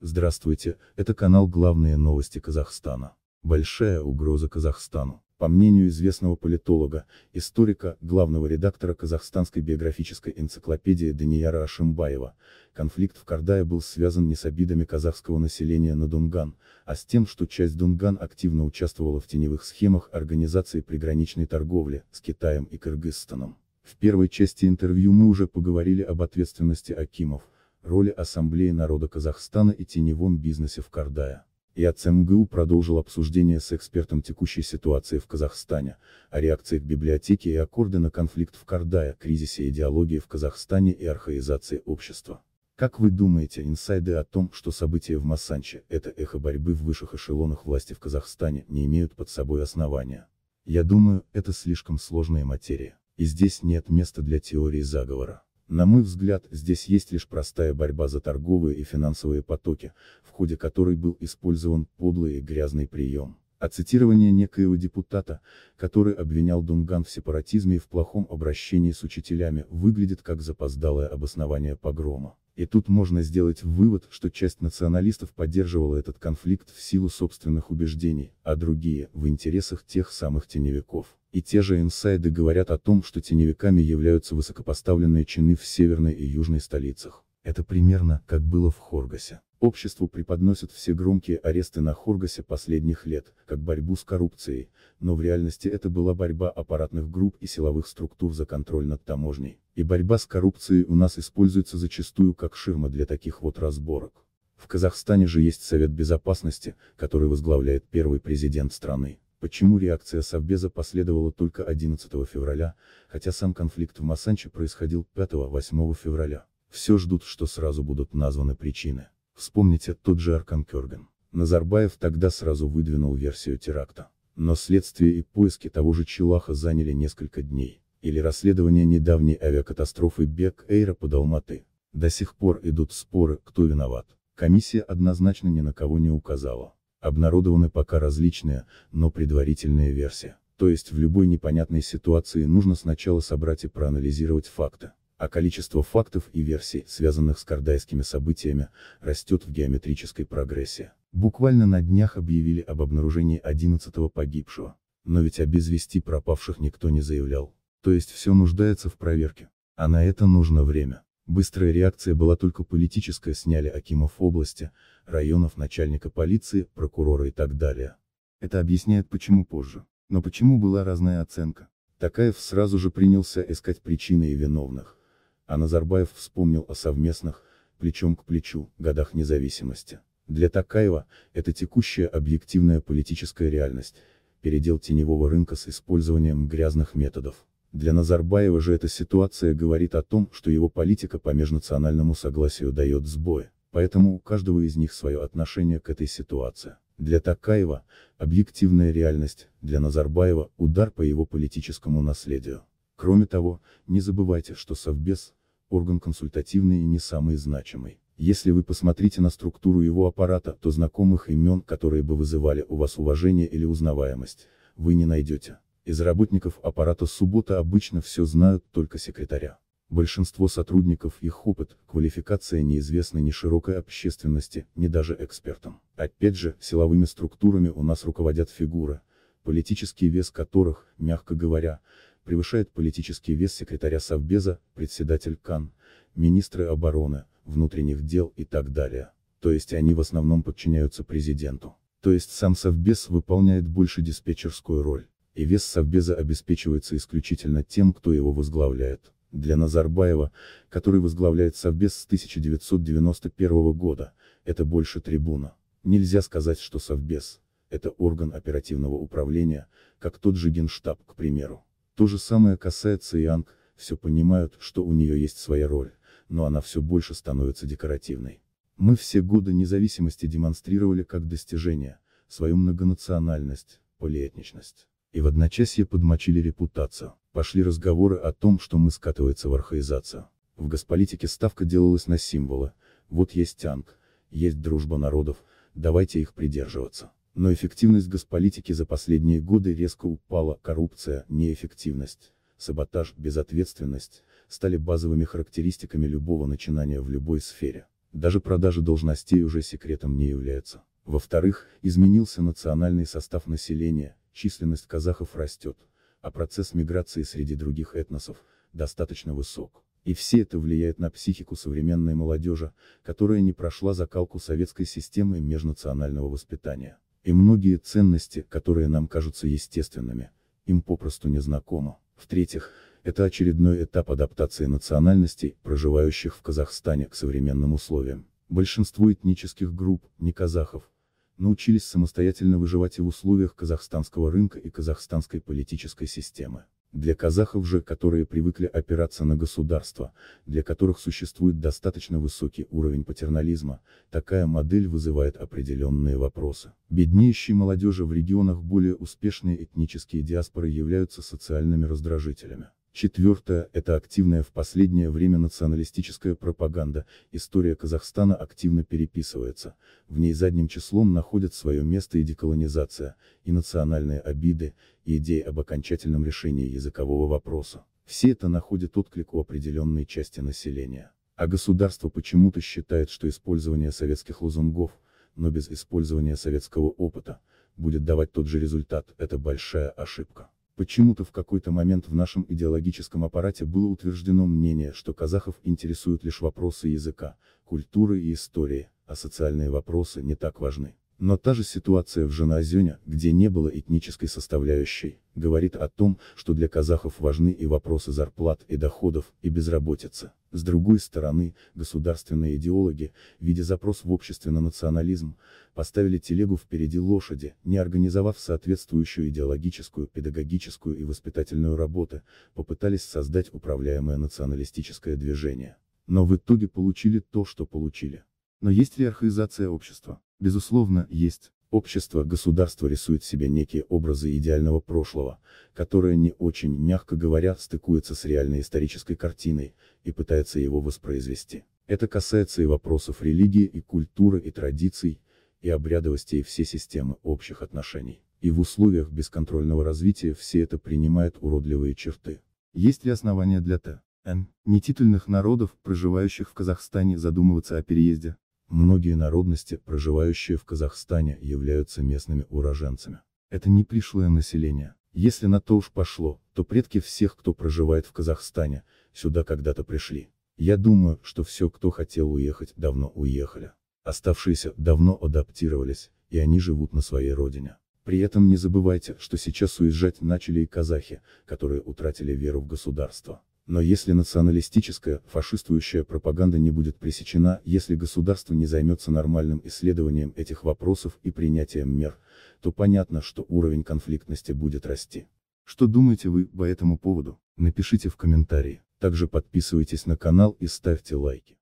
Здравствуйте, это канал «Главные новости Казахстана». Большая угроза Казахстану. По мнению известного политолога, историка, главного редактора казахстанской биографической энциклопедии Данияра Ашимбаева, конфликт в Кардае был связан не с обидами казахского населения на Дунган, а с тем, что часть Дунган активно участвовала в теневых схемах организации приграничной торговли с Китаем и Кыргызстаном. В первой части интервью мы уже поговорили об ответственности Акимов – роли Ассамблеи народа Казахстана и теневом бизнесе в Кардае. И от продолжил обсуждение с экспертом текущей ситуации в Казахстане, о реакциях библиотеки и аккорды на конфликт в Кардае, кризисе идеологии в Казахстане и архаизации общества. Как вы думаете, инсайды о том, что события в Массанче – это эхо борьбы в высших эшелонах власти в Казахстане, не имеют под собой основания? Я думаю, это слишком сложная материя, и здесь нет места для теории заговора. На мой взгляд, здесь есть лишь простая борьба за торговые и финансовые потоки, в ходе которой был использован подлый и грязный прием. А цитирование некоего депутата, который обвинял Дунган в сепаратизме и в плохом обращении с учителями, выглядит как запоздалое обоснование погрома. И тут можно сделать вывод, что часть националистов поддерживала этот конфликт в силу собственных убеждений, а другие – в интересах тех самых теневиков. И те же инсайды говорят о том, что теневиками являются высокопоставленные чины в северной и южной столицах. Это примерно, как было в Хоргасе. Обществу преподносят все громкие аресты на Хоргасе последних лет, как борьбу с коррупцией, но в реальности это была борьба аппаратных групп и силовых структур за контроль над таможней. И борьба с коррупцией у нас используется зачастую как ширма для таких вот разборок. В Казахстане же есть Совет Безопасности, который возглавляет первый президент страны. Почему реакция Совбеза последовала только 11 февраля, хотя сам конфликт в Масанче происходил 5-8 февраля? Все ждут, что сразу будут названы причины. Вспомните тот же Аркан Кёрган. Назарбаев тогда сразу выдвинул версию теракта. Но следствие и поиски того же Челаха заняли несколько дней. Или расследование недавней авиакатастрофы Бек Эйра под Алматы. До сих пор идут споры, кто виноват. Комиссия однозначно ни на кого не указала. Обнародованы пока различные, но предварительные версии. То есть в любой непонятной ситуации нужно сначала собрать и проанализировать факты. А количество фактов и версий, связанных с кардайскими событиями, растет в геометрической прогрессии. Буквально на днях объявили об обнаружении 11-го погибшего. Но ведь о пропавших никто не заявлял. То есть все нуждается в проверке. А на это нужно время. Быстрая реакция была только политическая, сняли Акимов области, районов начальника полиции, прокурора и так далее. Это объясняет почему позже. Но почему была разная оценка? Такаев сразу же принялся искать причины и виновных. А Назарбаев вспомнил о совместных, плечом к плечу, годах независимости. Для Такаева, это текущая объективная политическая реальность, передел теневого рынка с использованием грязных методов. Для Назарбаева же эта ситуация говорит о том, что его политика по межнациональному согласию дает сбои, поэтому у каждого из них свое отношение к этой ситуации. Для Такаева – объективная реальность, для Назарбаева – удар по его политическому наследию. Кроме того, не забывайте, что Совбез – орган консультативный и не самый значимый. Если вы посмотрите на структуру его аппарата, то знакомых имен, которые бы вызывали у вас уважение или узнаваемость, вы не найдете. Из работников аппарата суббота обычно все знают только секретаря. Большинство сотрудников их опыт, квалификация неизвестны ни широкой общественности, ни даже экспертам. Опять же, силовыми структурами у нас руководят фигуры, политический вес которых, мягко говоря, превышает политический вес секретаря Совбеза, председатель КАН, министры обороны, внутренних дел и так далее. То есть они в основном подчиняются президенту. То есть сам Совбез выполняет больше диспетчерскую роль и вес Совбеза обеспечивается исключительно тем, кто его возглавляет. Для Назарбаева, который возглавляет Совбез с 1991 года, это больше трибуна. Нельзя сказать, что Совбез – это орган оперативного управления, как тот же Генштаб, к примеру. То же самое касается и Анг, все понимают, что у нее есть своя роль, но она все больше становится декоративной. Мы все годы независимости демонстрировали как достижение, свою многонациональность, полиэтничность и в одночасье подмочили репутацию. Пошли разговоры о том, что мы скатывается в архаизацию. В госполитике ставка делалась на символы, вот есть танк, есть дружба народов, давайте их придерживаться. Но эффективность госполитики за последние годы резко упала, коррупция, неэффективность, саботаж, безответственность, стали базовыми характеристиками любого начинания в любой сфере. Даже продажа должностей уже секретом не является. Во-вторых, изменился национальный состав населения, численность казахов растет, а процесс миграции среди других этносов, достаточно высок. И все это влияет на психику современной молодежи, которая не прошла закалку советской системы межнационального воспитания. И многие ценности, которые нам кажутся естественными, им попросту не знакомы. В-третьих, это очередной этап адаптации национальностей, проживающих в Казахстане к современным условиям. Большинство этнических групп, не казахов, научились самостоятельно выживать и в условиях казахстанского рынка и казахстанской политической системы. Для казахов же, которые привыкли опираться на государство, для которых существует достаточно высокий уровень патернализма, такая модель вызывает определенные вопросы. Беднеющей молодежи в регионах более успешные этнические диаспоры являются социальными раздражителями. Четвертое – это активная в последнее время националистическая пропаганда, история Казахстана активно переписывается, в ней задним числом находят свое место и деколонизация, и национальные обиды, и идеи об окончательном решении языкового вопроса. Все это находит отклик у определенной части населения. А государство почему-то считает, что использование советских лозунгов, но без использования советского опыта, будет давать тот же результат, это большая ошибка. Почему-то в какой-то момент в нашем идеологическом аппарате было утверждено мнение, что казахов интересуют лишь вопросы языка, культуры и истории, а социальные вопросы не так важны. Но та же ситуация в Женазене, где не было этнической составляющей, говорит о том, что для казахов важны и вопросы зарплат и доходов, и безработицы. С другой стороны, государственные идеологи, видя запрос в обществе на национализм, поставили телегу впереди лошади, не организовав соответствующую идеологическую, педагогическую и воспитательную работу, попытались создать управляемое националистическое движение. Но в итоге получили то, что получили. Но есть ли архаизация общества? Безусловно, есть. Общество, государство рисует себе некие образы идеального прошлого, которое не очень, мягко говоря, стыкуется с реальной исторической картиной, и пытается его воспроизвести. Это касается и вопросов религии и культуры и традиций, и обрядовости и всей системы общих отношений. И в условиях бесконтрольного развития все это принимает уродливые черты. Есть ли основания для Т. Н. нетитульных народов, проживающих в Казахстане, задумываться о переезде? Многие народности, проживающие в Казахстане, являются местными уроженцами. Это не пришлое население. Если на то уж пошло, то предки всех, кто проживает в Казахстане, сюда когда-то пришли. Я думаю, что все, кто хотел уехать, давно уехали. Оставшиеся давно адаптировались, и они живут на своей родине. При этом не забывайте, что сейчас уезжать начали и казахи, которые утратили веру в государство. Но если националистическая, фашистующая пропаганда не будет пресечена, если государство не займется нормальным исследованием этих вопросов и принятием мер, то понятно, что уровень конфликтности будет расти. Что думаете вы по этому поводу? Напишите в комментарии. Также подписывайтесь на канал и ставьте лайки.